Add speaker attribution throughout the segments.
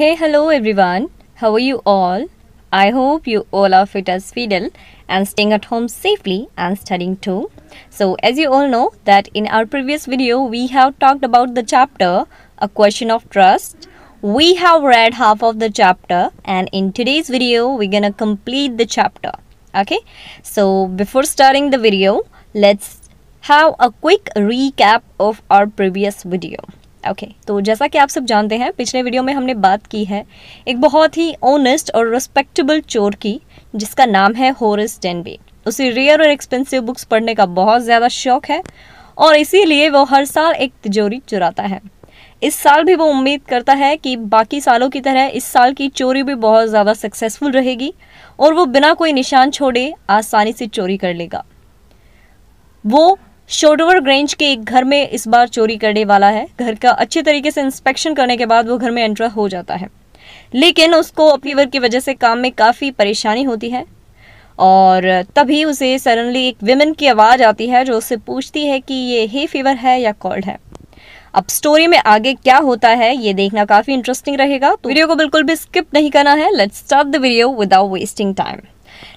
Speaker 1: Hey, hello everyone. How are you all? I hope you all are fit as fiddle and staying at home safely and studying too. So as you all know that in our previous video we have talked about the chapter A Question of Trust. We have read half of the chapter and in today's video we're gonna complete the chapter. Okay, so before starting the video, let's have a quick recap of our previous video. Okay okay, तो जैसा कि आप सब जानते हैं पिछले video में हमने बात की है एक बहुत ही ओनेस्ट और रिस्पेक्टेबल चोर की जिसका नाम है होरस डेनबे उसे रेयर और एक्सपेंसिव बुक्स पढ़ने का बहुत ज़्यादा शौक है और इसीलिए वो हर साल एक तिजोरी चुराता है इस साल भी वो उम्मीद करता है कि बाकी सालों की तरह इस साल की चोरी भी बहुत ज़्यादा सक्सेसफुल रहेगी और वो बिना कोई निशान छोड़े आसानी से चोरी कर लेगा वो शोडोवर ग्रेंज के एक घर में इस बार चोरी करने वाला है घर का अच्छे तरीके से इंस्पेक्शन करने के बाद वो घर में एंट्र हो जाता है लेकिन उसको अपनी की वजह से काम में काफ़ी परेशानी होती है और तभी उसे सडनली एक विमेन की आवाज़ आती है जो उससे पूछती है कि ये हे फीवर है या कॉल्ड है अब स्टोरी में आगे क्या होता है ये देखना काफ़ी इंटरेस्टिंग रहेगा तो वीडियो को बिल्कुल भी स्किप नहीं करना है let's start the video without wasting time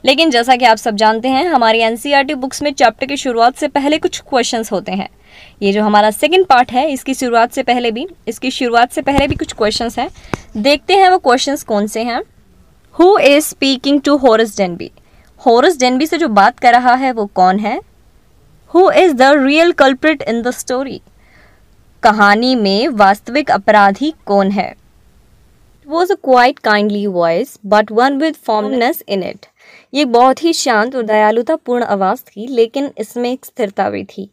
Speaker 1: लेकिन जैसा कि आप सब जानते हैं हमारी एन बुक्स e में चैप्टर की शुरुआत से पहले कुछ क्वेश्चंस होते हैं ये जो हमारा सेकंड पार्ट है इसकी शुरुआत से पहले भी इसकी शुरुआत से पहले भी कुछ क्वेश्चन हैं देखते हैं वो क्वेश्चन कौन से हैं who is speaking to Horace Danby Horace Danby से जो बात कर रहा है वो कौन है who is the real culprit in the story कहानी में वास्तविक अपराधी कौन है It was a quite kindly voice, but one with firmness in it. ये बहुत ही शांत और दयालुतापूर्ण आवाज़ थी लेकिन इसमें एक स्थिरता भी थी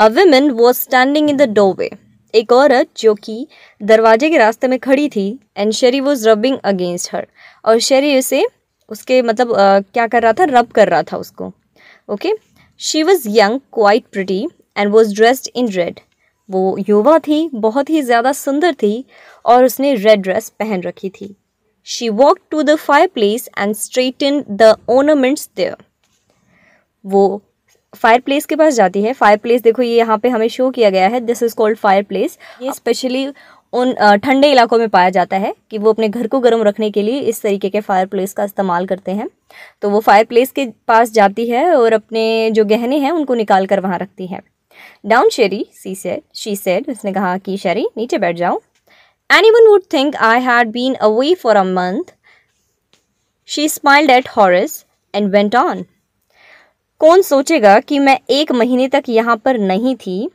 Speaker 1: a women was standing in the doorway एक औरत जो कि दरवाजे के रास्ते में खड़ी थी एंड शेरी वॉज रबिंग अगेंस्ट हर और शेरी उसे उसके मतलब uh, क्या कर रहा था रब कर रहा था उसको okay she was young quite pretty and was dressed in red वो युवा थी बहुत ही ज़्यादा सुंदर थी और उसने रेड ड्रेस पहन रखी थी She walked to the fireplace and straightened the ornaments there. वो फायर प्लेस के पास जाती है फायर प्लेस देखो ये यहाँ पे हमें शो किया गया है this is called fire place ये स्पेशली उन ठंडे इलाकों में पाया जाता है कि वो अपने घर को गर्म रखने के लिए इस तरीके के फायर प्लेस का इस्तेमाल करते हैं तो वो फायर प्लेस के पास जाती है और अपने जो गहने हैं उनको निकाल कर वहाँ रखती है डाउन शेरी सी सेड शी सेड उसने कहा कि शेरी नीचे बैठ जाऊँ Anyone would think I had been away for a month. She smiled at Horace and went on. कौन सोचेगा कि मैं एक महीने तक यहाँ पर नहीं थी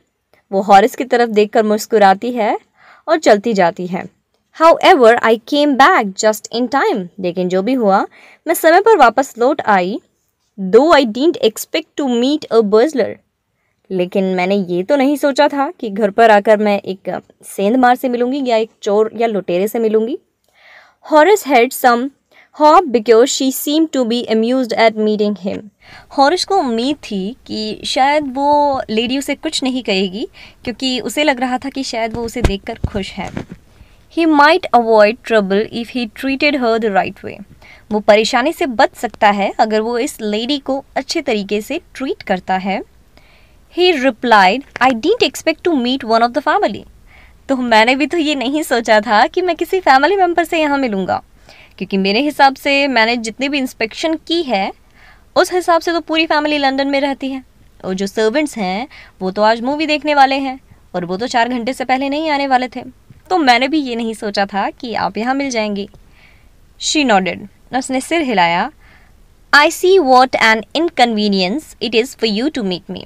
Speaker 1: वो हॉरिस की तरफ देखकर मुस्कुराती है और चलती जाती है however I came back just in time लेकिन जो भी हुआ मैं समय पर वापस लौट आई दो I didn't expect to meet a burglar लेकिन मैंने ये तो नहीं सोचा था कि घर पर आकर मैं एक सेंध मार से मिलूंगी या एक चोर या लुटेरे से मिलूंगी Horace had some hope because she seem to be amuse at meeting him Horace को उम्मीद थी कि शायद वो लेडी उसे कुछ नहीं कहेगी क्योंकि उसे लग रहा था कि शायद वो उसे देख खुश है he might avoid trouble if he treated her the right way वो परेशानी से बच सकता है अगर वो इस लेडी को अच्छे तरीके से ट्रीट करता है he replied I didn't expect to meet one of the family तो मैंने भी तो ये नहीं सोचा था कि मैं किसी फैमिली मेम्बर से यहाँ मिलूँगा क्योंकि मेरे हिसाब से मैंने जितनी भी इंस्पेक्शन की है उस हिसाब से तो पूरी फैमिली लंदन में रहती है और जो सर्वेंट्स हैं वो तो आज मूवी देखने वाले हैं और वो तो चार घंटे से पहले नहीं आने वाले थे तो मैंने भी ये नहीं सोचा था कि आप यहाँ मिल जाएंगे शी नॉडेड उसने सिर हिलाया I see what an inconvenience it is for you to meet me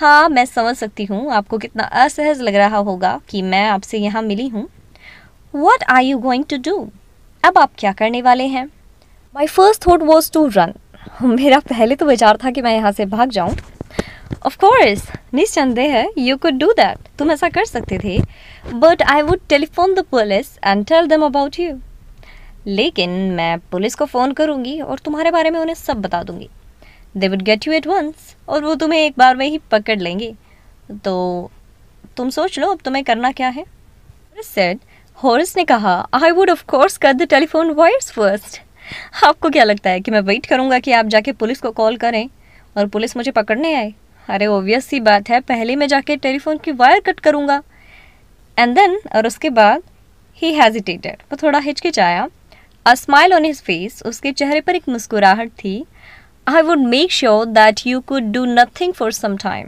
Speaker 1: हाँ मैं समझ सकती हूँ आपको कितना असहज लग रहा होगा कि मैं आपसे यहाँ मिली हूँ what are you going to do अब आप क्या करने वाले हैं my first thought was to run मेरा पहले तो विचार था कि मैं यहाँ से भाग जाऊँ ऑफकोर्स निस्संदेह है यू कुड डू दैट तुम ऐसा कर सकते थे but I would telephone the police and tell them about you लेकिन मैं पुलिस को फ़ोन करूँगी और तुम्हारे बारे में उन्हें सब बता दूँगी they would get you at once और वो तुम्हें एक बार में ही पकड़ लेंगे तो तुम सोच लो अब तुम्हें करना क्या है सेड हॉरस ने कहा I would of course cut the telephone wires first आपको क्या लगता है कि मैं वेट करूँगा कि आप जाके पुलिस को कॉल करें और पुलिस मुझे पकड़ने आए अरे ओबियस सी बात है पहले मैं जाके टेलीफोन की वायर कट करूँगा एंड देन और उसके बाद ही हैजिटेटेड वो थोड़ा हिचकिचाया a smile on his face उसके चेहरे पर एक मुस्कुराहट थी I would make sure that you could do nothing for some time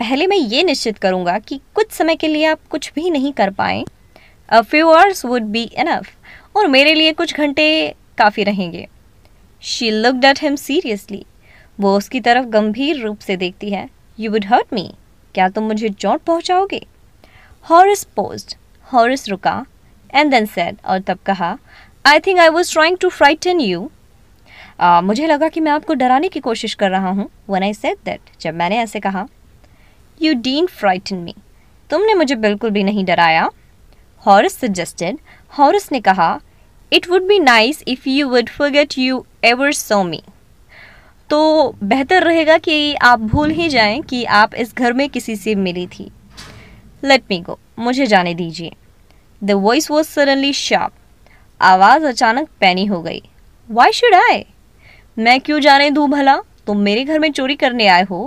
Speaker 1: पहले मैं ये निश्चित करूँगा कि कुछ समय के लिए आप कुछ भी नहीं कर पाएँ a few hours would be enough और मेरे लिए कुछ घंटे काफ़ी रहेंगे she looked at him seriously वो उसकी तरफ गंभीर रूप से देखती है यू वुड हर्ट मी क्या तुम मुझे चोट पहुँचाओगे हॉरिस पोस्ट हॉरिस रुका एंड देन सेड और तब कहा I think I was trying to frighten you मुझे लगा कि मैं आपको डराने की कोशिश कर रहा हूँ वन आई सेट दैट जब मैंने ऐसे कहा यू डीन फ्राइटन मी तुमने मुझे बिल्कुल भी नहीं डराया हॉरस सजेस्टेड हॉरस ने कहा it would be nice if you would forget you ever saw me तो बेहतर रहेगा कि आप भूल ही जाएं कि आप इस घर में किसी से मिली थी लेट मी गो मुझे जाने दीजिए the voice was suddenly sharp आवाज़ अचानक पैनी हो गई वाई शुड आई मैं क्यों जाने दूँ भला तुम मेरे घर में चोरी करने आए हो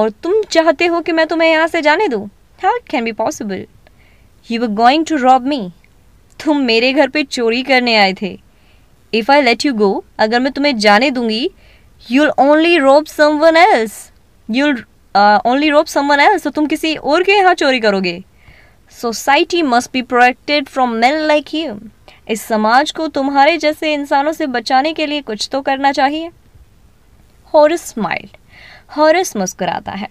Speaker 1: और तुम चाहते हो कि मैं तुम्हें यहाँ से जाने दूँ how it can be possible you were going to rob me तुम मेरे घर पे चोरी करने आए थे if I let you go अगर मैं तुम्हें जाने दूंगी you'll only rob someone else you'll only rob someone else तो तुम किसी और के यहाँ चोरी करोगे society must be protected from men like you इस समाज को तुम्हारे जैसे इंसानों से बचाने के लिए कुछ तो करना चाहिए हॉरिस स्माइल्ड हॉरिस मुस्कुराता है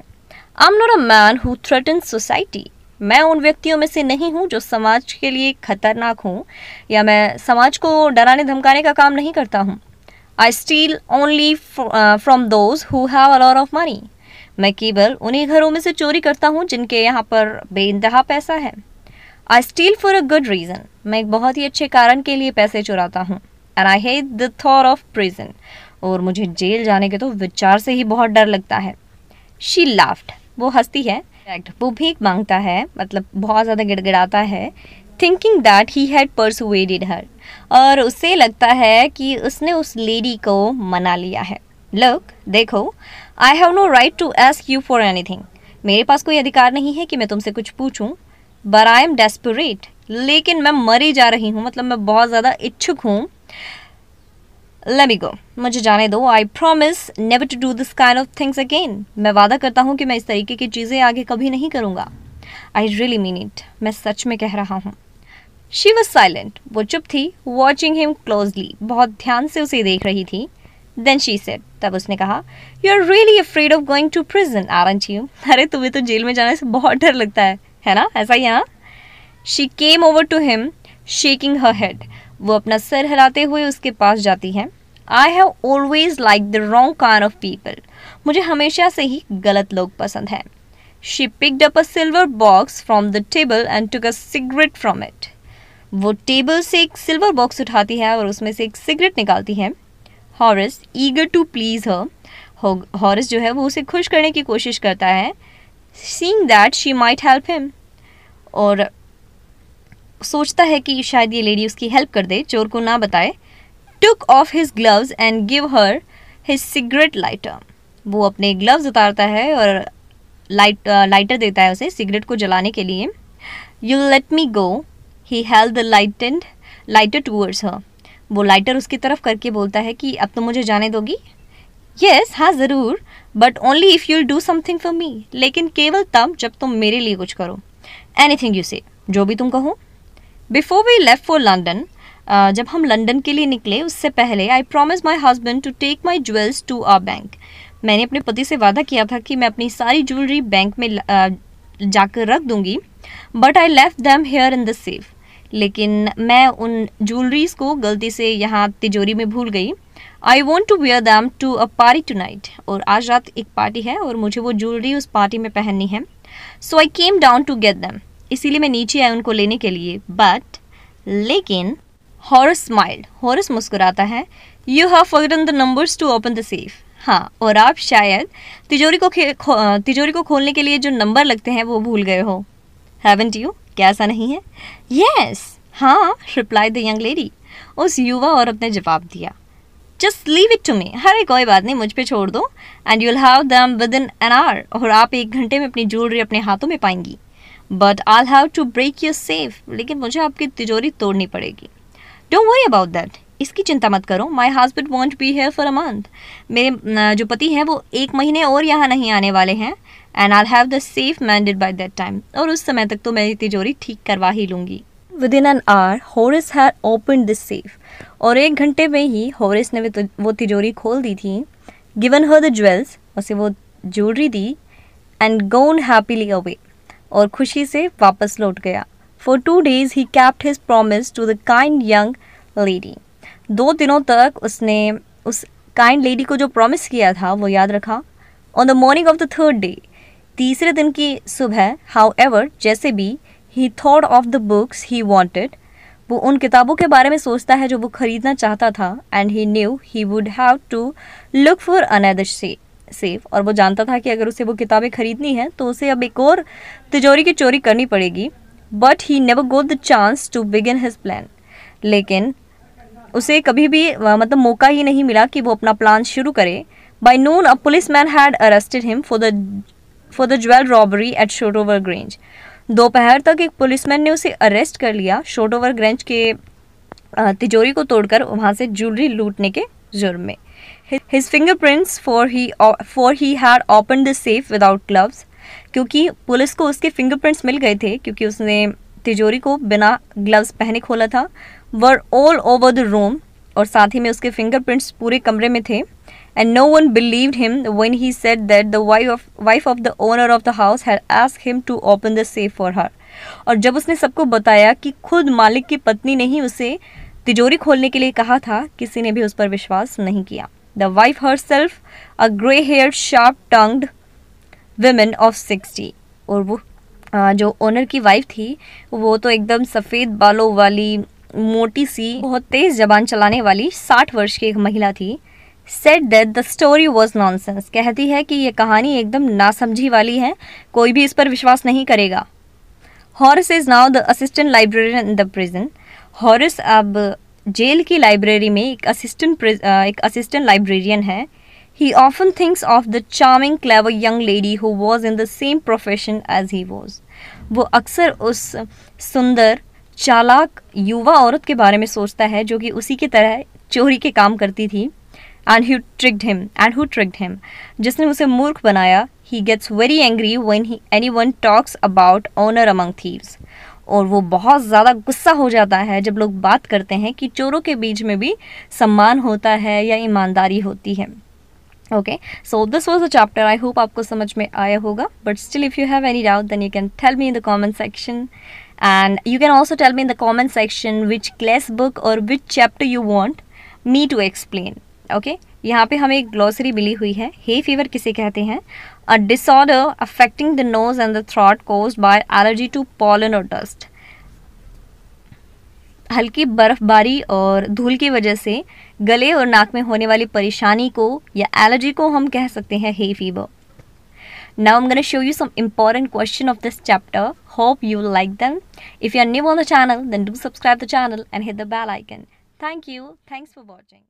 Speaker 1: I am not a man who threaten society मैं उन व्यक्तियों में से नहीं हूँ जो समाज के लिए खतरनाक हूँ या मैं समाज को डराने धमकाने का काम नहीं करता हूँ I steal only from those who have a lot of money मैं केवल उन्हीं घरों में से चोरी करता हूँ जिनके यहाँ पर बेइंतहा पैसा है I steal for a good reason मैं एक बहुत ही अच्छे कारण के लिए पैसे चुराता हूँ and I hate the thought of prison और मुझे जेल जाने के तो विचार से ही बहुत डर लगता है शी लाफ्ट वो हंसती है वो भीख मांगता है मतलब बहुत ज़्यादा गिड़गिड़ाता है thinking that he had persuaded her और उसे लगता है कि उसने उस लेडी को मना लिया है लुक देखो I have no right to ask you for anything मेरे पास कोई अधिकार नहीं है कि मैं तुमसे कुछ पूछूं बट आई एम डेस्परेट लेकिन मैं मरी जा रही हूँ मतलब मैं बहुत ज़्यादा इच्छुक हूँ लेमी गो मुझे जाने दो I promise never to do this kind of things again मैं वादा करता हूँ कि मैं इस तरीके की चीज़ें आगे कभी नहीं करूँगा आई रियली मीन इट मैं सच में कह रहा हूँ शी वॉज साइलेंट वो चुप थी वॉचिंग हिम क्लोजली बहुत ध्यान से उसे देख रही थी देन शी सेड तब उसने कहा you are really afraid of going to prison are you अरे तुम्हें तो जेल में जाने से बहुत डर लगता है है ना ऐसा ही है ना she came over to him shaking her head वो अपना सर हिलाते हुए उसके पास जाती है I have always like the wrong kind of people मुझे हमेशा से ही गलत लोग पसंद हैं she picked up a silver box from the table and took a cigarette from it वो टेबल से एक सिल्वर बॉक्स उठाती है और उसमें से एक सिगरेट निकालती है Horace eager to please her Horace जो है वो उसे खुश करने की कोशिश करता है seeing that she might help him और सोचता है कि शायद ये लेडी उसकी हेल्प कर दे चोर को ना बताए took off his gloves and give her his cigarette lighter वो अपने ग्लव्स उतारता है और लाइट लाइटर देता है उसे सिगरेट को जलाने के लिए you let me go he held the lighted lighter towards her वो लाइटर उसकी तरफ करके बोलता है कि अब तो मुझे जाने दोगी यस yes, हाँ ज़रूर but only if you do something for me लेकिन केवल तब जब तुम मेरे लिए कुछ करो एनी थिंग यू से जो भी तुम कहो before we left for London जब हम लंदन के लिए निकले उससे पहले I promise my husband to take my jewels to our bank मैंने अपने पति से वादा किया था कि मैं अपनी सारी ज्वेलरी बैंक में uh, जाकर रख दूंगी but I left them here in the safe लेकिन मैं उन ज्वेलरीज को गलती से यहाँ तिजोरी में भूल गई I want to wear them to a party tonight और आज रात एक पार्टी है और मुझे वो ज्वेलरी उस पार्टी में पहननी है so I came down to get them इसीलिए मैं नीचे आई उनको लेने के लिए बट लेकिन हॉरस स्माइल्ड हॉरस मुस्कुराता है you have forgotten the numbers to open the safe हाँ और आप शायद तिजोरी को तिजोरी को खोलने के लिए जो नंबर लगते हैं वो भूल गए हो हैवेंट यू क्या ऐसा नहीं है येस yes, हाँ रिप्लाई द यंग लेडी उस युवा और अपने जवाब दिया just leave it to me अरे कोई बात नहीं मुझ पर छोड़ दो and you'll have them within an hour और आप एक घंटे में अपनी ज्वेलरी अपने हाथों में पाएंगी but I have to break your safe लेकिन मुझे आपकी तिजोरी तोड़नी पड़ेगी डोंट वरी अबाउट दैट इसकी चिंता मत करो my husband won't be here for a month मेरे जो पति हैं वो एक महीने और यहाँ नहीं आने वाले हैं and I have the safe mended by that time और उस समय तक तो मेरी तिजोरी ठीक करवा ही लूँगी within an hour Horace had open this safe और एक घंटे में ही हॉरिस ने तो- वो तिजोरी खोल दी थी गिवन हर द ज्वेल्स उसे वो ज्वेलरी दी एंड गोन हैप्पीली अवे और खुशी से वापस लौट गया for two days he kept his promise to the kind young lady दो दिनों तक उसने उस काइंड लेडी को जो प्रॉमिस किया था वो याद रखा on the morning of the third day तीसरे दिन की सुबह हाउ एवर जैसे भी he thought of the books he wanted वो उन किताबों के बारे में सोचता है जो वो खरीदना चाहता था and he knew he would have to look for another से सेफ और वो जानता था कि अगर उसे वो किताबें खरीदनी हैं तो उसे अब एक और तिजोरी की चोरी करनी पड़ेगी but he never got the chance to begin his plan लेकिन उसे कभी भी मतलब मौका ही नहीं मिला कि वो अपना प्लान शुरू करे by noon a policeman had arrested him for the for the jewel robbery at Shotover Grange दोपहर तक एक पुलिसमैन ने उसे अरेस्ट कर लिया ओवर ग्रेंच के तिजोरी को तोड़कर वहाँ से ज्वेलरी लूटने के जुर्म में his fingerprints for he for he had open the safe without gloves क्योंकि पुलिस को उसके फिंगरप्रिंट्स मिल गए थे क्योंकि उसने तिजोरी को बिना ग्लव्स पहने खोला था were all over the room और साथ ही में उसके फिंगरप्रिंट्स पूरे कमरे में थे and no one believed him when he said that the wife of wife of the owner of the house had asked him to open the safe for her और जब उसने सबको बताया कि खुद मालिक की पत्नी ने ही उसे तिजोरी खोलने के लिए कहा था किसी ने भी उस पर विश्वास नहीं किया the wife herself a grey hair sharp tongued women of sixty और वो जो ओनर की वाइफ थी वो तो एकदम सफ़ेद बालों वाली मोटी सी बहुत तेज़ जबान चलाने वाली साठ वर्ष की एक महिला थी said that the story was nonsense कहती है कि ये कहानी एकदम नासमझी वाली है कोई भी इस पर विश्वास नहीं करेगा Horace is now the assistant librarian in the prison Horace अब जेल की लाइब्रेरी में एक असिस्टेंट एक असिस्टेंट लाइब्रेरियन है he often thinks of the charming clever young lady who was in the same profession as he was वो अक्सर उस सुंदर चालाक युवा औरत के बारे में सोचता है जो कि उसी की तरह चोरी के काम करती थी and he tricked him and who tricked him जिसने उसे मूर्ख बनाया he gets very angry when he anyone talks about honour among thieves और वो बहुत ज़्यादा गुस्सा हो जाता है जब लोग बात करते हैं कि चोरों के बीच में भी सम्मान होता है या ईमानदारी होती है okay so this was a chapter I hope आपको समझ में आया होगा but still if you have any doubt then you can tell me in the comment section and you can also tell me in the comment section which class book or which chapter you want me to explain okay यहाँ पे हमें एक glossary मिली हुई है hay fever किसे कहते हैं a disorder affecting the nose and the throat caused by allergy to pollen or dust हल्की बर्फबारी और धूल की वजह से गले और नाक में होने वाली परेशानी को या एलर्जी को हम कह सकते हैं hay fever now am go you some important question of this chapter hope you like them if you are new on the channel then do subscribe the channel and hit the bell icon thank you thanks for watching